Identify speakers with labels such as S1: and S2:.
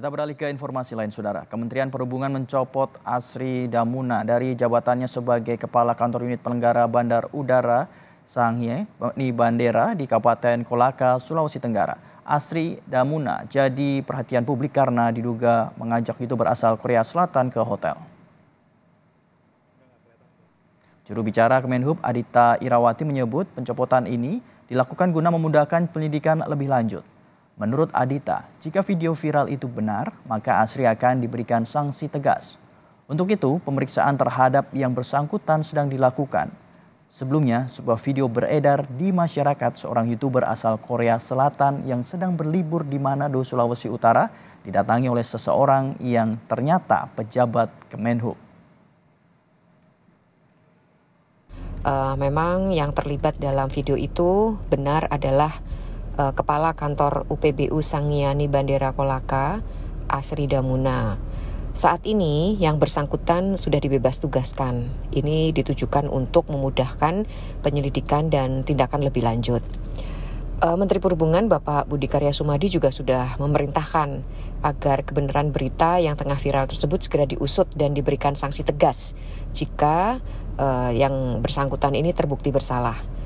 S1: Kita beralih ke informasi lain, Saudara. Kementerian Perhubungan mencopot Asri Damuna dari jabatannya sebagai Kepala Kantor Unit Penyelenggara Bandar Udara Sanghye di Bandera di Kabupaten Kolaka, Sulawesi Tenggara. Asri Damuna jadi perhatian publik karena diduga mengajak itu berasal Korea Selatan ke hotel. Juru bicara Kemenhub Adita Irawati menyebut pencopotan ini dilakukan guna memudahkan penyidikan lebih lanjut. Menurut Adita, jika video viral itu benar, maka Asri akan diberikan sanksi tegas. Untuk itu, pemeriksaan terhadap yang bersangkutan sedang dilakukan. Sebelumnya, sebuah video beredar di masyarakat seorang YouTuber asal Korea Selatan yang sedang berlibur di Manado, Sulawesi Utara, didatangi oleh seseorang yang ternyata pejabat Kemenhub.
S2: Uh, memang yang terlibat dalam video itu benar adalah uh, Kepala Kantor UPBU Sangiani Bandera Kolaka, Asri Damuna. Saat ini yang bersangkutan sudah dibebas tugaskan. Ini ditujukan untuk memudahkan penyelidikan dan tindakan lebih lanjut. Eh, Menteri Perhubungan Bapak Budi Karya Sumadi juga sudah memerintahkan agar kebenaran berita yang tengah viral tersebut segera diusut dan diberikan sanksi tegas jika uh, yang bersangkutan ini terbukti bersalah.